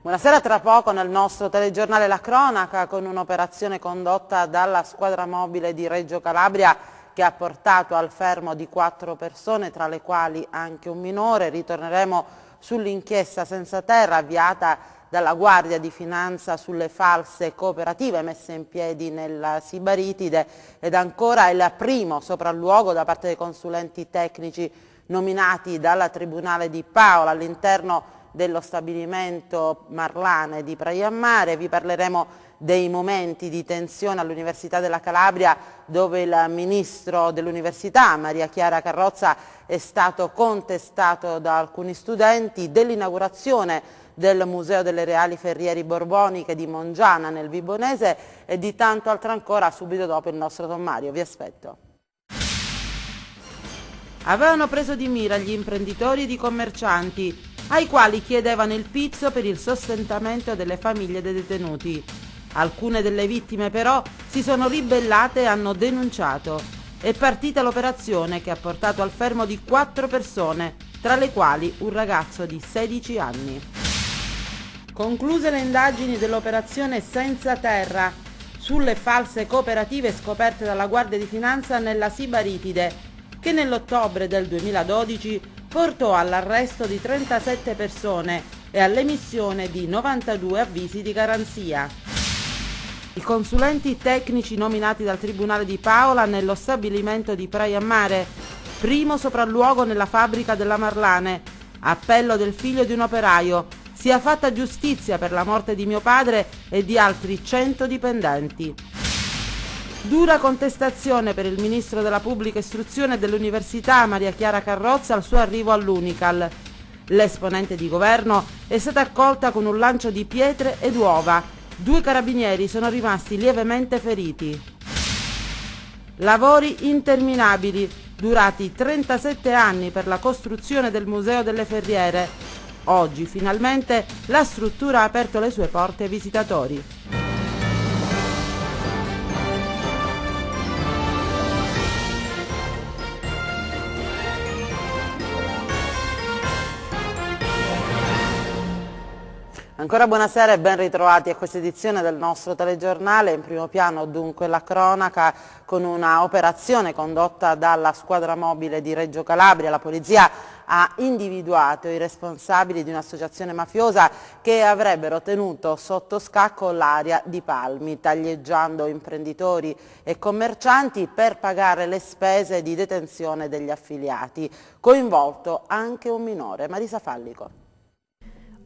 Buonasera, tra poco nel nostro telegiornale La Cronaca con un'operazione condotta dalla squadra mobile di Reggio Calabria che ha portato al fermo di quattro persone, tra le quali anche un minore. Ritorneremo sull'inchiesta senza terra avviata dalla Guardia di Finanza sulle false cooperative messe in piedi nella Sibaritide ed ancora il primo sopralluogo da parte dei consulenti tecnici nominati dalla Tribunale di Paola all'interno dello stabilimento Marlane di Praia Mare, vi parleremo dei momenti di tensione all'Università della Calabria dove il ministro dell'Università Maria Chiara Carrozza è stato contestato da alcuni studenti, dell'inaugurazione del Museo delle Reali Ferrieri Borboniche di Mongiana nel Vibonese e di tanto altro ancora subito dopo il nostro Tommario. Vi aspetto. Avevano preso di mira gli imprenditori ed i commercianti ai quali chiedevano il pizzo per il sostentamento delle famiglie dei detenuti. Alcune delle vittime però si sono ribellate e hanno denunciato. È partita l'operazione che ha portato al fermo di quattro persone, tra le quali un ragazzo di 16 anni. Concluse le indagini dell'operazione Senza Terra sulle false cooperative scoperte dalla Guardia di Finanza nella Sibaritide, che nell'ottobre del 2012 portò all'arresto di 37 persone e all'emissione di 92 avvisi di garanzia. I consulenti tecnici nominati dal Tribunale di Paola nello stabilimento di Praia Mare, primo sopralluogo nella fabbrica della Marlane, appello del figlio di un operaio, sia fatta giustizia per la morte di mio padre e di altri 100 dipendenti. Dura contestazione per il ministro della Pubblica Istruzione e dell'Università Maria Chiara Carrozza al suo arrivo all'Unical. L'esponente di governo è stata accolta con un lancio di pietre ed uova. Due carabinieri sono rimasti lievemente feriti. Lavori interminabili, durati 37 anni per la costruzione del Museo delle Ferriere. Oggi finalmente la struttura ha aperto le sue porte ai visitatori. Ancora buonasera e ben ritrovati a questa edizione del nostro telegiornale. In primo piano dunque la cronaca con una operazione condotta dalla squadra mobile di Reggio Calabria. La polizia ha individuato i responsabili di un'associazione mafiosa che avrebbero tenuto sotto scacco l'area di Palmi, taglieggiando imprenditori e commercianti per pagare le spese di detenzione degli affiliati. Coinvolto anche un minore, Marisa Fallico.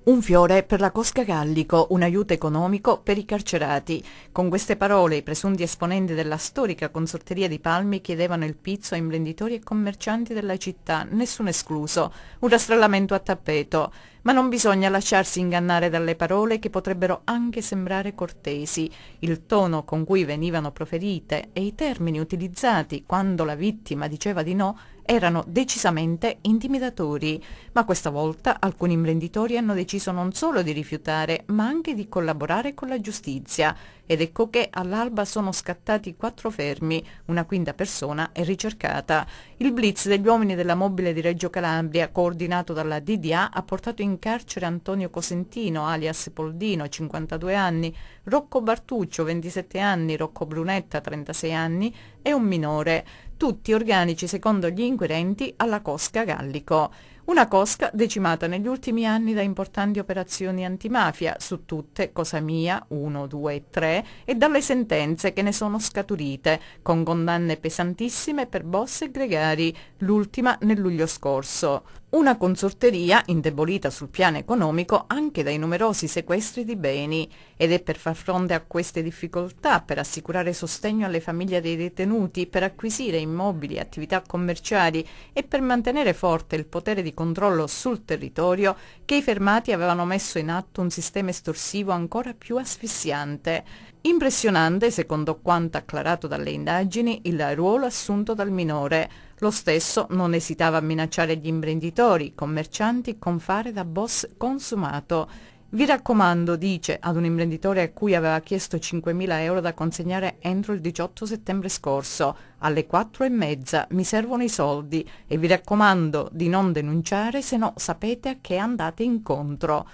Un fiore per la Cosca Gallico, un aiuto economico per i carcerati. Con queste parole i presunti esponenti della storica consorteria di Palmi chiedevano il pizzo a imprenditori e commercianti della città, nessuno escluso. Un rastrellamento a tappeto. Ma non bisogna lasciarsi ingannare dalle parole che potrebbero anche sembrare cortesi, il tono con cui venivano proferite e i termini utilizzati quando la vittima diceva di no erano decisamente intimidatori, ma questa volta alcuni imprenditori hanno deciso non solo di rifiutare, ma anche di collaborare con la giustizia ed ecco che all'alba sono scattati quattro fermi, una quinta persona è ricercata. Il blitz degli uomini della mobile di Reggio Calabria, coordinato dalla DDA, ha portato in carcere Antonio Cosentino, alias Poldino, 52 anni, Rocco Bartuccio, 27 anni, Rocco Brunetta, 36 anni e un minore tutti organici secondo gli inquirenti alla cosca Gallico, una cosca decimata negli ultimi anni da importanti operazioni antimafia, su tutte Cosa Mia 1, 2 e 3, e dalle sentenze che ne sono scaturite, con condanne pesantissime per boss e gregari, l'ultima nel luglio scorso. Una consorteria indebolita sul piano economico anche dai numerosi sequestri di beni ed è per far fronte a queste difficoltà, per assicurare sostegno alle famiglie dei detenuti, per acquisire immobili e attività commerciali e per mantenere forte il potere di controllo sul territorio che i fermati avevano messo in atto un sistema estorsivo ancora più asfissiante. Impressionante, secondo quanto acclarato dalle indagini, il ruolo assunto dal minore. Lo stesso non esitava a minacciare gli imprenditori, i commercianti con fare da boss consumato. Vi raccomando, dice ad un imprenditore a cui aveva chiesto 5.000 euro da consegnare entro il 18 settembre scorso, alle 4 e mezza mi servono i soldi e vi raccomando di non denunciare se no sapete a che andate incontro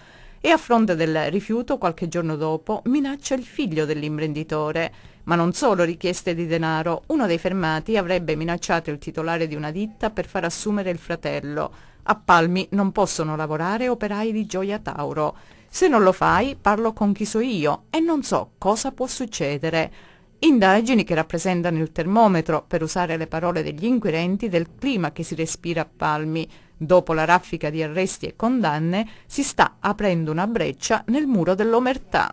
e a fronte del rifiuto qualche giorno dopo minaccia il figlio dell'imprenditore. Ma non solo richieste di denaro, uno dei fermati avrebbe minacciato il titolare di una ditta per far assumere il fratello. A Palmi non possono lavorare operai di Gioia Tauro. Se non lo fai, parlo con chi so io e non so cosa può succedere. Indagini che rappresentano il termometro, per usare le parole degli inquirenti, del clima che si respira a Palmi. Dopo la raffica di arresti e condanne, si sta aprendo una breccia nel muro dell'omertà.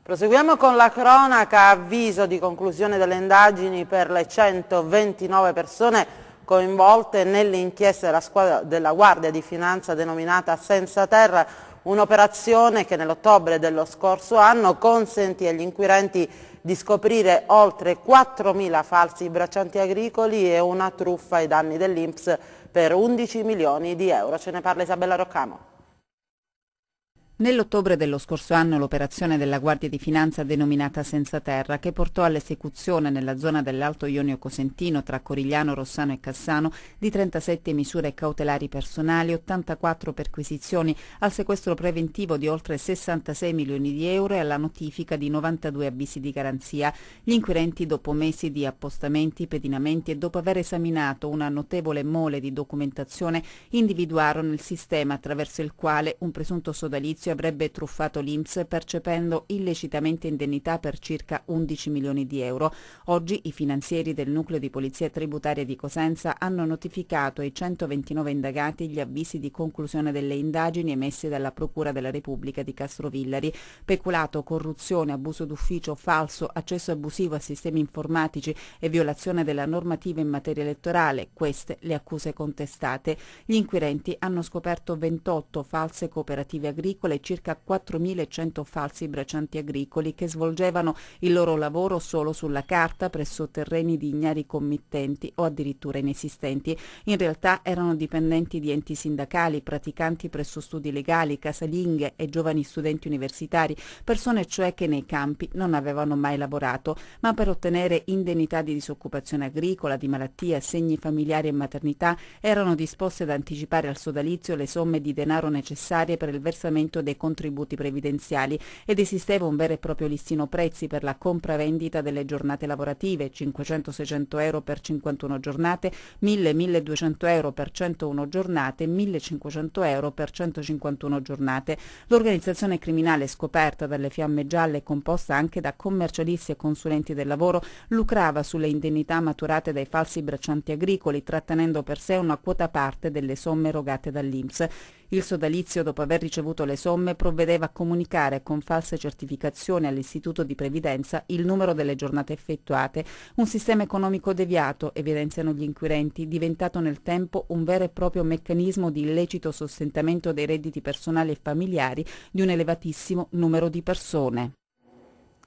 Proseguiamo con la cronaca avviso di conclusione delle indagini per le 129 persone coinvolte nell'inchiesta della, squadra, della Guardia di Finanza denominata Senza Terra, un'operazione che nell'ottobre dello scorso anno consentì agli inquirenti di scoprire oltre 4.000 falsi braccianti agricoli e una truffa ai danni dell'Inps per 11 milioni di euro. Ce ne parla Isabella Roccamo. Nell'ottobre dello scorso anno l'operazione della Guardia di Finanza denominata Senza Terra, che portò all'esecuzione nella zona dell'Alto Ionio Cosentino tra Corigliano, Rossano e Cassano di 37 misure cautelari personali, 84 perquisizioni, al sequestro preventivo di oltre 66 milioni di euro e alla notifica di 92 avvisi di garanzia, gli inquirenti dopo mesi di appostamenti, pedinamenti e dopo aver esaminato una notevole mole di documentazione individuarono il sistema attraverso il quale un presunto sodalizio tizio avrebbe truffato l'Inps percependo illecitamente indennità per circa 11 milioni di euro. Oggi i finanzieri del nucleo di polizia tributaria di Cosenza hanno notificato ai 129 indagati gli avvisi di conclusione delle indagini emessi dalla Procura della Repubblica di Castrovillari. Peculato, corruzione, abuso d'ufficio, falso, accesso abusivo a sistemi informatici e violazione della normativa in materia elettorale, queste le accuse contestate. Gli inquirenti hanno scoperto 28 false cooperative agricole totale circa 4.100 falsi braccianti agricoli che svolgevano il loro lavoro solo sulla carta presso terreni di ignari committenti o addirittura inesistenti. In realtà erano dipendenti di enti sindacali, praticanti presso studi legali, casalinghe e giovani studenti universitari, persone cioè che nei campi non avevano mai lavorato, ma per ottenere indennità di disoccupazione agricola, di malattia, segni familiari e maternità erano disposte ad anticipare al sodalizio le somme di denaro necessarie per il versamento pagamento dei contributi previdenziali ed esisteva un vero e proprio listino prezzi per la compravendita delle giornate lavorative, 500-600 euro per 51 giornate, 1000-1200 euro per 101 giornate, 1500 euro per 151 giornate. L'organizzazione criminale scoperta dalle fiamme gialle, e composta anche da commercialisti e consulenti del lavoro, lucrava sulle indennità maturate dai falsi braccianti agricoli, trattenendo per sé una quota parte delle somme erogate dall'Inps. Il sodalizio, dopo aver ricevuto le somme, provvedeva a comunicare con false certificazioni all'Istituto di Previdenza il numero delle giornate effettuate, un sistema economico deviato, evidenziano gli inquirenti, diventato nel tempo un vero e proprio meccanismo di illecito sostentamento dei redditi personali e familiari di un elevatissimo numero di persone.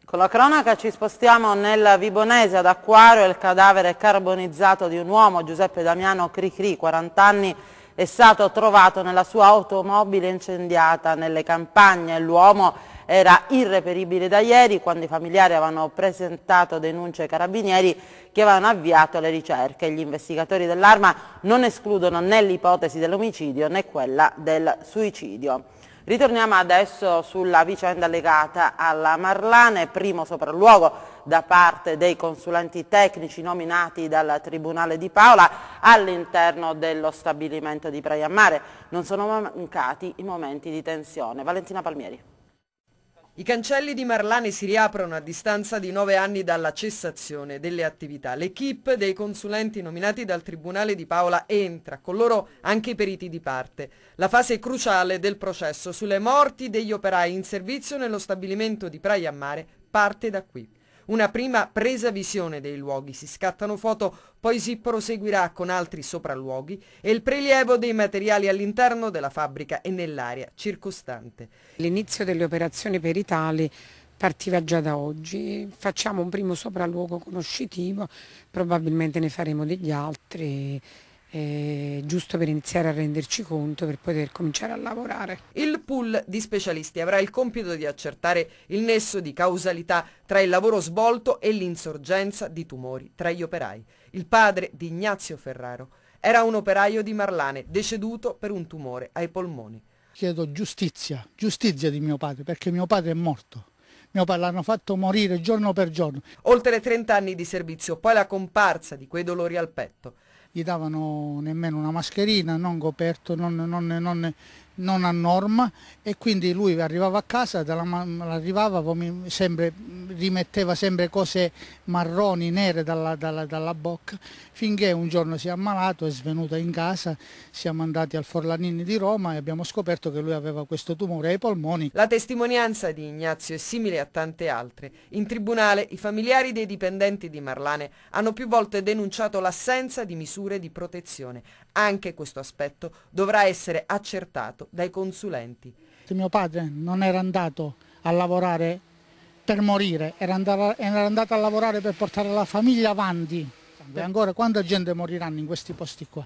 Con la cronaca ci spostiamo nella Vibonese ad Acquario, il cadavere carbonizzato di un uomo, Giuseppe Damiano Cricri, 40 anni, è stato trovato nella sua automobile incendiata nelle campagne. L'uomo era irreperibile da ieri quando i familiari avevano presentato denunce ai carabinieri che avevano avviato le ricerche. Gli investigatori dell'arma non escludono né l'ipotesi dell'omicidio né quella del suicidio. Ritorniamo adesso sulla vicenda legata alla Marlane, primo sopralluogo da parte dei consulenti tecnici nominati dal Tribunale di Paola all'interno dello stabilimento di Praia Mare. Non sono mancati i momenti di tensione. Valentina Palmieri. I cancelli di Marlane si riaprono a distanza di nove anni dalla cessazione delle attività. L'equipe dei consulenti nominati dal Tribunale di Paola entra, con loro anche i periti di parte. La fase cruciale del processo sulle morti degli operai in servizio nello stabilimento di Praia Mare parte da qui una prima presa visione dei luoghi, si scattano foto, poi si proseguirà con altri sopralluoghi e il prelievo dei materiali all'interno della fabbrica e nell'area circostante. L'inizio delle operazioni peritali partiva già da oggi, facciamo un primo sopralluogo conoscitivo, probabilmente ne faremo degli altri eh, giusto per iniziare a renderci conto per poter cominciare a lavorare. Il pool di specialisti avrà il compito di accertare il nesso di causalità tra il lavoro svolto e l'insorgenza di tumori tra gli operai. Il padre di Ignazio Ferraro era un operaio di Marlane deceduto per un tumore ai polmoni. Chiedo giustizia, giustizia di mio padre, perché mio padre è morto mio padre l'hanno fatto morire giorno per giorno. Oltre 30 anni di servizio, poi la comparsa di quei dolori al petto. Gli davano nemmeno una mascherina, non coperto, non, non, non non a norma e quindi lui arrivava a casa, arrivava, sempre, rimetteva sempre cose marroni, nere dalla, dalla, dalla, bocca, finché un giorno si è ammalato, è svenuta in casa, siamo andati al Forlanini di Roma e abbiamo scoperto che lui aveva questo tumore ai polmoni. La testimonianza di Ignazio è simile a tante altre. In tribunale i familiari dei dipendenti di Marlane hanno più volte denunciato l'assenza di misure di protezione. Anche questo aspetto dovrà essere accertato fatto dai consulenti. Mio padre non era andato a lavorare per morire, era andato, era andato a lavorare per portare la famiglia avanti. E ancora quanta gente moriranno in questi posti qua?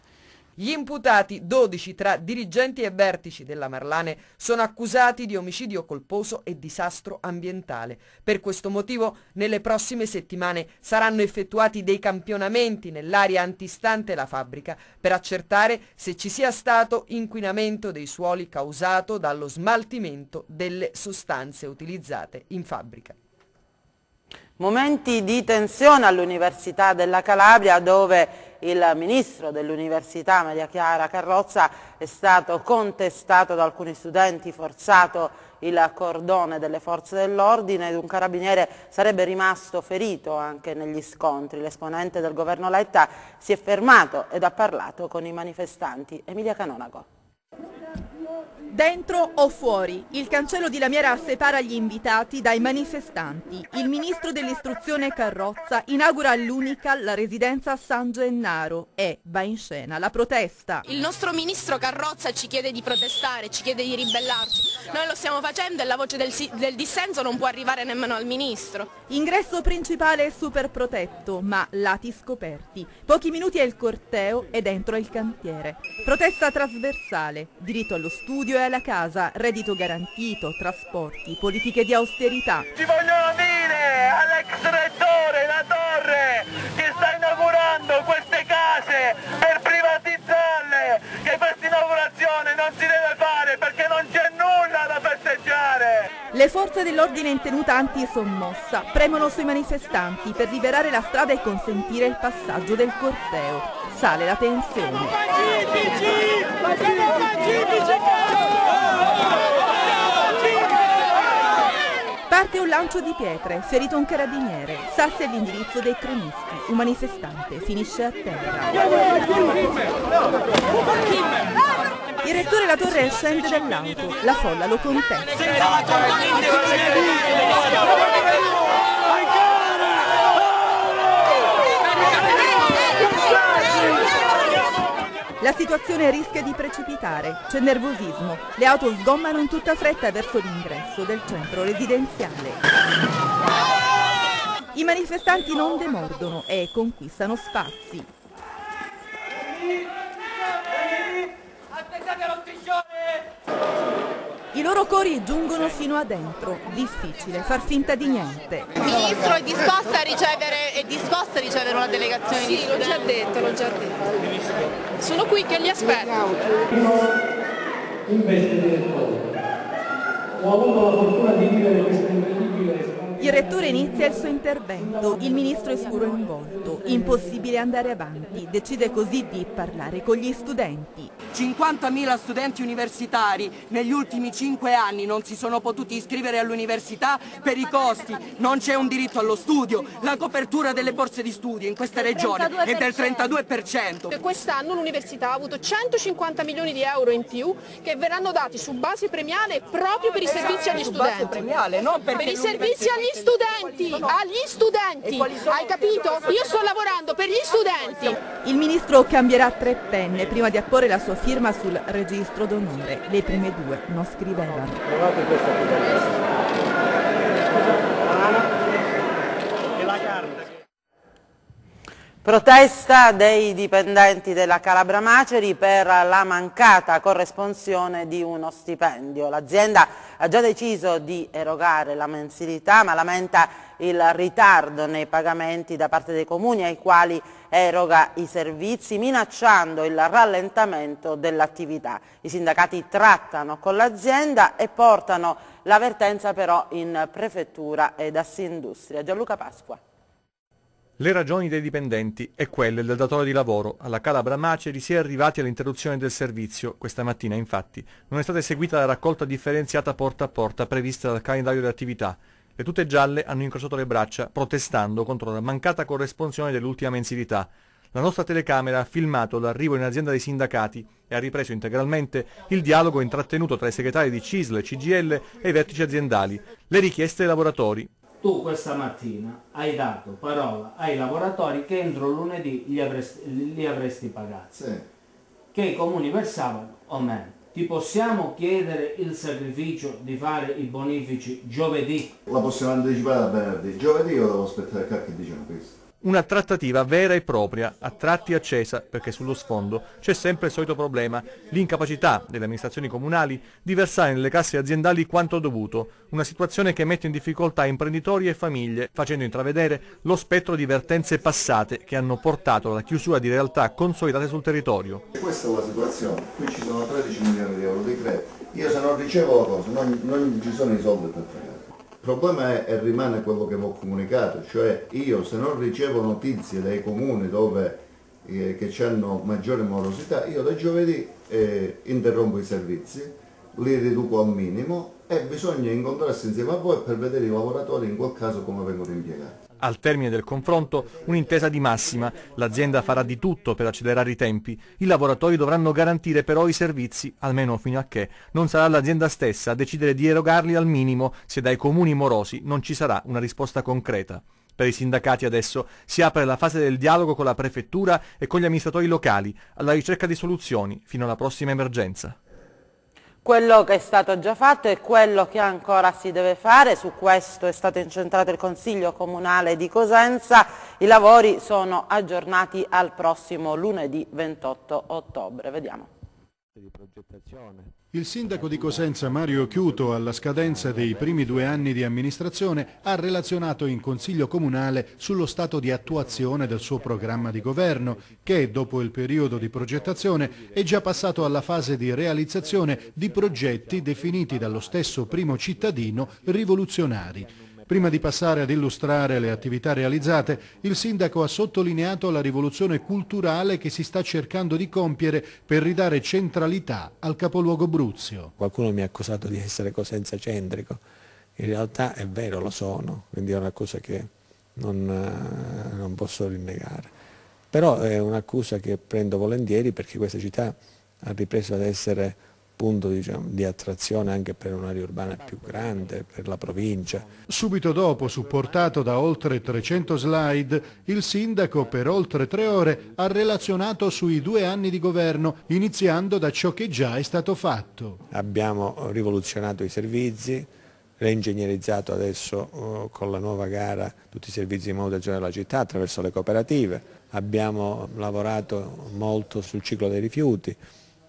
Gli imputati, 12 tra dirigenti e vertici della Marlane, sono accusati di omicidio colposo e disastro ambientale. Per questo motivo, nelle prossime settimane saranno effettuati dei campionamenti nell'area antistante la fabbrica per accertare se ci sia stato inquinamento dei suoli causato dallo smaltimento delle sostanze utilizzate in fabbrica. Momenti di tensione all'Università della Calabria dove il ministro dell'Università Maria Chiara Carrozza è stato contestato da alcuni studenti, forzato il cordone delle forze dell'ordine ed un carabiniere sarebbe rimasto ferito anche negli scontri. L'esponente del governo Letta si è fermato ed ha parlato con i manifestanti. Emilia Canonago. Dentro o fuori? Il cancello di Lamiera separa gli invitati dai manifestanti. Il ministro dell'istruzione Carrozza inaugura all'Unica la residenza San Gennaro e va in scena la protesta. Il nostro ministro Carrozza ci chiede di protestare, ci chiede di ribellarci. Noi lo stiamo facendo e la voce del, del dissenso non può arrivare nemmeno al ministro. Ingresso principale è super protetto, ma lati scoperti. Pochi minuti è il corteo e dentro è il cantiere. Protesta trasversale diritto allo studio e alla casa, reddito garantito, trasporti, politiche di austerità. Ci vogliono dire all'ex rettore La Torre che sta inaugurando queste case per privatizzarle, che questa inaugurazione non si deve fare perché non c'è nulla da festeggiare. Le forze dell'ordine in tenuta anti premono sui manifestanti per liberare la strada e consentire il passaggio del corteo. Sale la tensione. Parte un lancio di pietre, ferito un carabiniere, sassi all'indirizzo dei cronisti, un manifestante finisce a terra. Il rettore La Torre scende dall'auto, la folla lo contesta. La situazione rischia di precipitare, c'è nervosismo, le auto sgommano in tutta fretta verso l'ingresso del centro residenziale. I manifestanti non demordono e conquistano spazi. Attentate allo i loro cori giungono fino a dentro, difficile far finta di niente. Il ministro è disposto a ricevere, è disposto a ricevere una delegazione sì, di studenti? Sì, l'ho già detto, l'ho già detto. Sono qui che li aspetto. ho avuto la fortuna di vivere queste il rettore inizia il suo intervento, il ministro è scuro in volto, impossibile andare avanti, decide così di parlare con gli studenti. 50.000 studenti universitari negli ultimi 5 anni non si sono potuti iscrivere all'università per i costi, non c'è un diritto allo studio, la copertura delle borse di studio in questa regione è del 32%. Quest'anno l'università ha avuto 150 milioni di euro in più che verranno dati su base premiale proprio per i servizi agli studenti. per i servizi agli studenti studenti, agli studenti, hai capito? Io sto lavorando per gli studenti. Il ministro cambierà tre penne prima di apporre la sua firma sul registro d'onore. Le prime due non scrivevano. Guardate questa Protesta dei dipendenti della Calabra Maceri per la mancata corresponsione di uno stipendio. L'azienda ha già deciso di erogare la mensilità ma lamenta il ritardo nei pagamenti da parte dei comuni ai quali eroga i servizi minacciando il rallentamento dell'attività. I sindacati trattano con l'azienda e portano l'avvertenza però in prefettura ed Assindustria. Gianluca Pasqua. Le ragioni dei dipendenti e quelle del datore di lavoro alla Calabra Maceri si è arrivati all'interruzione del servizio. Questa mattina, infatti, non è stata eseguita la raccolta differenziata porta a porta prevista dal calendario di attività. Le tute gialle hanno incrociato le braccia protestando contro la mancata corresponsione dell'ultima mensilità. La nostra telecamera ha filmato l'arrivo in azienda dei sindacati e ha ripreso integralmente il dialogo intrattenuto tra i segretari di CISL, CGL e i vertici aziendali. Le richieste dei lavoratori tu questa mattina hai dato parola ai lavoratori che entro lunedì li avresti, li avresti pagati, sì. che i comuni versavano o meno. Ti possiamo chiedere il sacrificio di fare i bonifici giovedì? La possiamo anticipare a venerdì, giovedì o devo aspettare che dicano questo? una trattativa vera e propria, a tratti accesa, perché sullo sfondo c'è sempre il solito problema, l'incapacità delle amministrazioni comunali di versare nelle casse aziendali quanto dovuto, una situazione che mette in difficoltà imprenditori e famiglie, facendo intravedere lo spettro di vertenze passate che hanno portato alla chiusura di realtà consolidate sul territorio. Questa è la situazione, qui ci sono 13 milioni di euro di credito, io se non ricevo la cosa non, non ci sono i soldi per fare problema è e rimane quello che vi ho comunicato, cioè io se non ricevo notizie dai comuni dove, eh, che hanno maggiore morosità, io da giovedì eh, interrompo i servizi, li riduco al minimo e bisogna incontrarsi insieme a voi per vedere i lavoratori in quel caso come vengono impiegati. Al termine del confronto, un'intesa di massima. L'azienda farà di tutto per accelerare i tempi. I lavoratori dovranno garantire però i servizi, almeno fino a che non sarà l'azienda stessa a decidere di erogarli al minimo se dai comuni morosi non ci sarà una risposta concreta. Per i sindacati adesso si apre la fase del dialogo con la prefettura e con gli amministratori locali alla ricerca di soluzioni fino alla prossima emergenza quello che è stato già fatto e quello che ancora si deve fare, su questo è stato incentrato il Consiglio Comunale di Cosenza, i lavori sono aggiornati al prossimo lunedì 28 ottobre. Vediamo di progettazione. Il sindaco di Cosenza Mario Chiuto alla scadenza dei primi due anni di amministrazione ha relazionato in Consiglio Comunale sullo stato di attuazione del suo programma di governo che dopo il periodo di progettazione è già passato alla fase di realizzazione di progetti definiti dallo stesso primo cittadino rivoluzionari. Prima di passare ad illustrare le attività realizzate, il sindaco ha sottolineato la rivoluzione culturale che si sta cercando di compiere per ridare centralità al capoluogo Bruzio. Qualcuno mi ha accusato di essere cosenza centrico, in realtà è vero, lo sono, quindi è una cosa che non, eh, non posso rinnegare. Però è un'accusa che prendo volentieri perché questa città ha ripreso ad essere punto diciamo, di attrazione anche per un'area urbana più grande, per la provincia. Subito dopo, supportato da oltre 300 slide, il sindaco per oltre tre ore ha relazionato sui due anni di governo, iniziando da ciò che già è stato fatto. Abbiamo rivoluzionato i servizi, reingegnerizzato adesso eh, con la nuova gara tutti i servizi di manutenzione della città attraverso le cooperative, abbiamo lavorato molto sul ciclo dei rifiuti,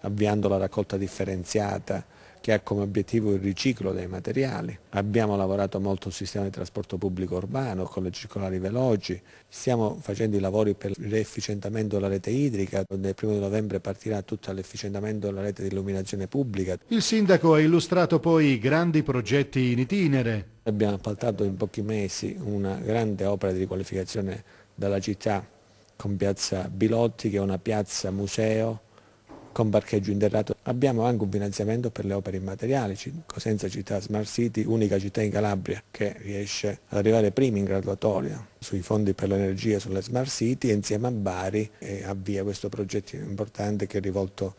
avviando la raccolta differenziata che ha come obiettivo il riciclo dei materiali. Abbiamo lavorato molto sul sistema di trasporto pubblico urbano, con le circolari veloci, stiamo facendo i lavori per l'efficientamento della rete idrica, nel 1 novembre partirà tutto l'efficientamento della rete di illuminazione pubblica. Il sindaco ha illustrato poi i grandi progetti in itinere. Abbiamo appaltato in pochi mesi una grande opera di riqualificazione della città con piazza Bilotti che è una piazza museo con parcheggio interrato. Abbiamo anche un finanziamento per le opere immateriali, Cosenza Città Smart City, unica città in Calabria che riesce ad arrivare prima in graduatoria sui fondi per l'energia, sulle Smart City e insieme a Bari avvia questo progetto importante che è rivolto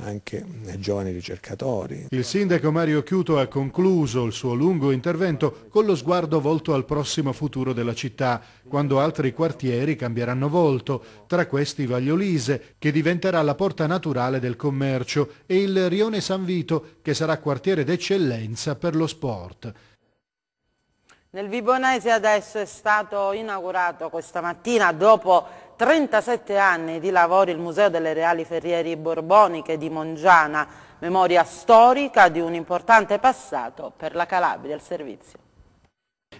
anche giovani ricercatori. Il sindaco Mario Chiuto ha concluso il suo lungo intervento con lo sguardo volto al prossimo futuro della città, quando altri quartieri cambieranno volto, tra questi Vagliolise, che diventerà la porta naturale del commercio, e il Rione San Vito, che sarà quartiere d'eccellenza per lo sport. Nel Vibonese adesso è stato inaugurato questa mattina dopo 37 anni di lavori il Museo delle Reali Ferrieri Borboniche di Mongiana, memoria storica di un importante passato per la Calabria al servizio.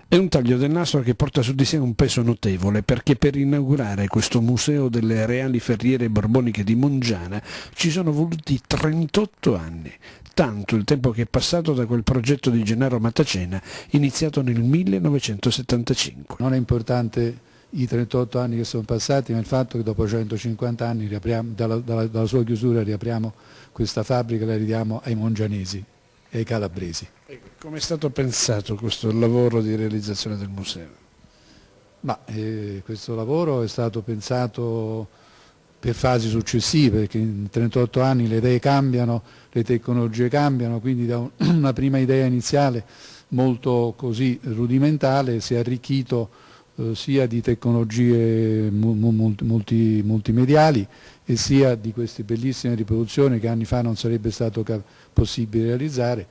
È un taglio del nastro che porta su di sé un peso notevole perché per inaugurare questo museo delle reali ferriere borboniche di Mongiana ci sono voluti 38 anni, tanto il tempo che è passato da quel progetto di Gennaro Mattacena iniziato nel 1975. Non è importante i 38 anni che sono passati, ma il fatto che dopo 150 anni riapriamo, dalla, dalla, dalla sua chiusura riapriamo questa fabbrica e la ridiamo ai mongianesi e ai calabresi. Ecco, come è stato pensato questo lavoro di realizzazione del museo? Ma, eh, questo lavoro è stato pensato per fasi successive, perché in 38 anni le idee cambiano, le tecnologie cambiano, quindi da una prima idea iniziale molto così rudimentale si è arricchito eh, sia di tecnologie multi, multimediali e sia di queste bellissime riproduzioni che anni fa non sarebbe stato possibile realizzare,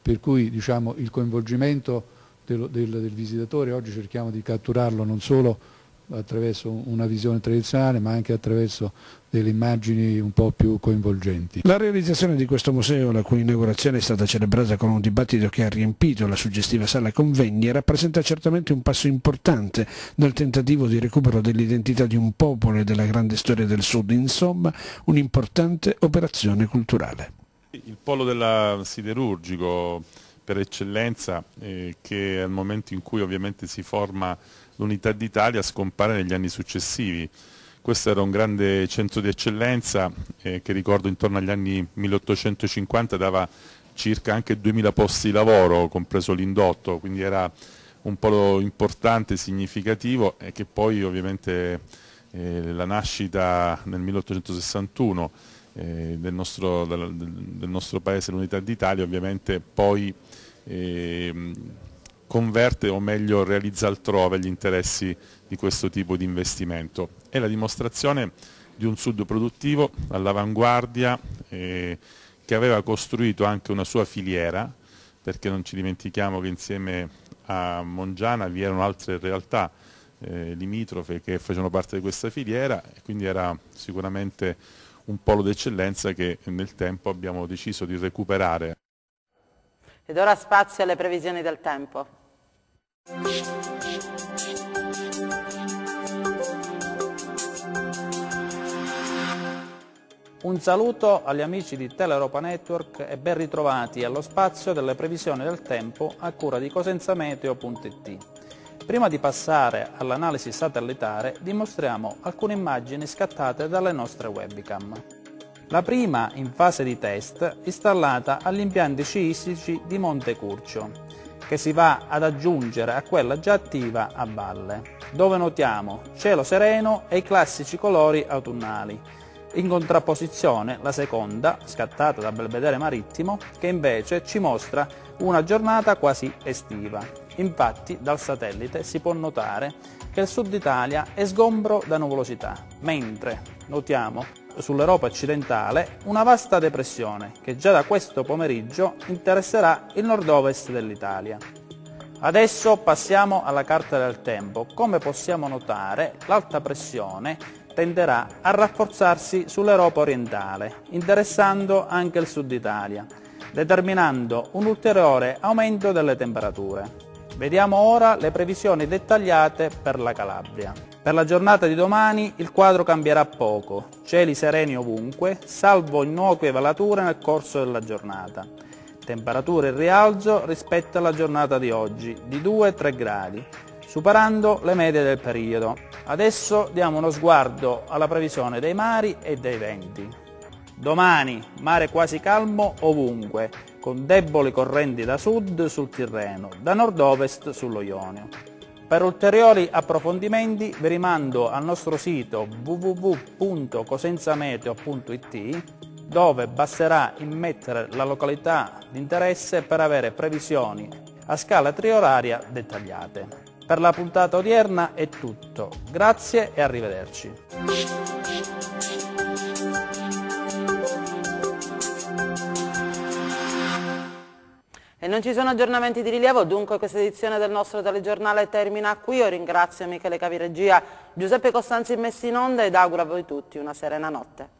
per cui diciamo, il coinvolgimento del, del, del visitatore oggi cerchiamo di catturarlo non solo attraverso una visione tradizionale ma anche attraverso delle immagini un po' più coinvolgenti. La realizzazione di questo museo, la cui inaugurazione è stata celebrata con un dibattito che ha riempito la suggestiva sala convegni, rappresenta certamente un passo importante nel tentativo di recupero dell'identità di un popolo e della grande storia del Sud, insomma un'importante operazione culturale. Il polo della siderurgico per eccellenza eh, che al momento in cui ovviamente si forma l'unità d'Italia scompare negli anni successivi. Questo era un grande centro di eccellenza eh, che ricordo intorno agli anni 1850 dava circa anche 2000 posti di lavoro, compreso l'indotto, quindi era un polo importante, significativo e che poi ovviamente eh, la nascita nel 1861 eh, del, nostro, del, del, nostro, paese, l'unità d'Italia, ovviamente poi ehm, converte o meglio realizza altrove gli interessi di questo tipo di investimento. È la dimostrazione di un sud produttivo all'avanguardia eh, che aveva costruito anche una sua filiera, perché non ci dimentichiamo che insieme a Mongiana vi erano altre realtà eh, limitrofe che facevano parte di questa filiera e quindi era sicuramente un polo d'eccellenza che nel tempo abbiamo deciso di recuperare. Ed ora spazio alle previsioni del tempo. Un saluto agli amici di Teleeuropa Network e ben ritrovati allo spazio delle previsioni del tempo a cura di cosenzameteo.it. Prima di passare all'analisi satellitare dimostriamo alcune immagini scattate dalle nostre webcam. La prima in fase di test installata agli impianti sciistici di Monte Curcio che si va ad aggiungere a quella già attiva a valle, dove notiamo cielo sereno e i classici colori autunnali, in contrapposizione la seconda, scattata da Belvedere Marittimo, che invece ci mostra una giornata quasi estiva. Infatti dal satellite si può notare che il sud Italia è sgombro da nuvolosità, mentre notiamo sull'Europa occidentale una vasta depressione che già da questo pomeriggio interesserà il nord-ovest dell'Italia. Adesso passiamo alla carta del tempo. Come possiamo notare, l'alta pressione tenderà a rafforzarsi sull'Europa orientale, interessando anche il sud Italia, determinando un ulteriore aumento delle temperature. Vediamo ora le previsioni dettagliate per la Calabria. Per la giornata di domani il quadro cambierà poco, cieli sereni ovunque, salvo innocue valature nel corso della giornata. Temperature in rialzo rispetto alla giornata di oggi, di 2-3 gradi, superando le medie del periodo. Adesso diamo uno sguardo alla previsione dei mari e dei venti. Domani mare quasi calmo ovunque, con deboli correnti da sud sul Tirreno, da nord-ovest sullo Ionio. Per ulteriori approfondimenti vi rimando al nostro sito www.cosenzameteo.it dove basterà immettere la località di interesse per avere previsioni a scala trioraria dettagliate. Per la puntata odierna è tutto, grazie e arrivederci. non ci sono aggiornamenti di rilievo, dunque questa edizione del nostro telegiornale termina qui. Io ringrazio Michele Caviregia, Giuseppe Costanzi messi in onda ed auguro a voi tutti una serena notte.